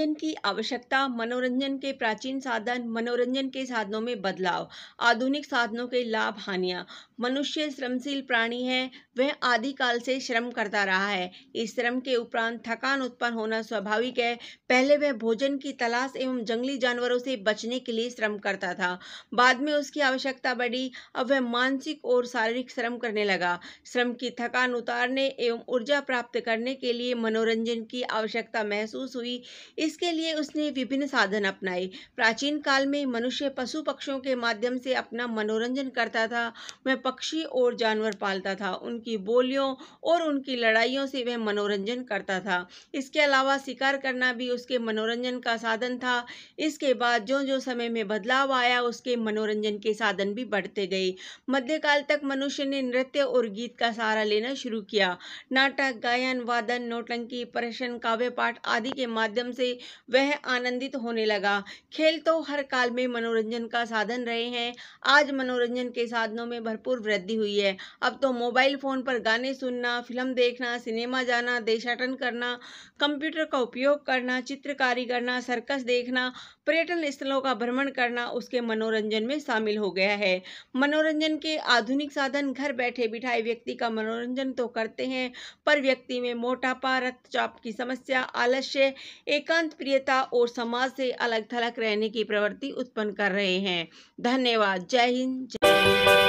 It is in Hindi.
मनोरंजन की आवश्यकता मनोरंजन के प्राचीन साधन मनोरंजन के साधनों में बदलाव आधुनिक साधनों के लाभ हानियाँ मनुष्य श्रमशील प्राणी है वह आदिकाल से श्रम करता रहा है इस श्रम के उपरांत थकान उत्पन्न होना स्वाभाविक है पहले वह भोजन की तलाश एवं जंगली जानवरों से बचने के लिए श्रम करता था बाद में उसकी आवश्यकता बढ़ी अब वह मानसिक और शारीरिक श्रम करने लगा श्रम की थकान उतारने एवं ऊर्जा प्राप्त करने के लिए मनोरंजन की आवश्यकता महसूस हुई इस इसके लिए उसने विभिन्न साधन अपनाए प्राचीन काल में मनुष्य पशु पक्षियों के माध्यम से अपना मनोरंजन करता था वह पक्षी और जानवर पालता था उनकी बोलियों और उनकी लड़ाइयों से वह मनोरंजन करता था इसके अलावा शिकार करना भी उसके मनोरंजन का साधन था इसके बाद जो जो समय में बदलाव आया उसके मनोरंजन के साधन भी बढ़ते गए मध्यकाल तक मनुष्य ने नृत्य और गीत का सहारा लेना शुरू किया नाटक गायन वादन नोटंकी प्रशन काव्य पाठ आदि के माध्यम से वह आनंदित होने लगा खेल तो हर काल में मनोरंजन का साधन रहे हैं आज मनोरंजन के साधनों में भरपूर वृद्धि हुई है अब तो मोबाइल फ़ोन पर गाने सुनना फिल्म देखना सिनेमा जाना देशाटन करना कंप्यूटर का उपयोग करना चित्रकारी करना सर्कस देखना पर्यटन स्थलों का भ्रमण करना उसके मनोरंजन में शामिल हो गया है मनोरंजन के आधुनिक साधन घर बैठे बिठाए व्यक्ति का मनोरंजन तो करते हैं पर व्यक्ति में मोटापा रक्तचाप की समस्या आलस्य एकांत एकांत प्रियता और समाज से अलग थलग रहने की प्रवृत्ति उत्पन्न कर रहे हैं धन्यवाद जय हिंद जय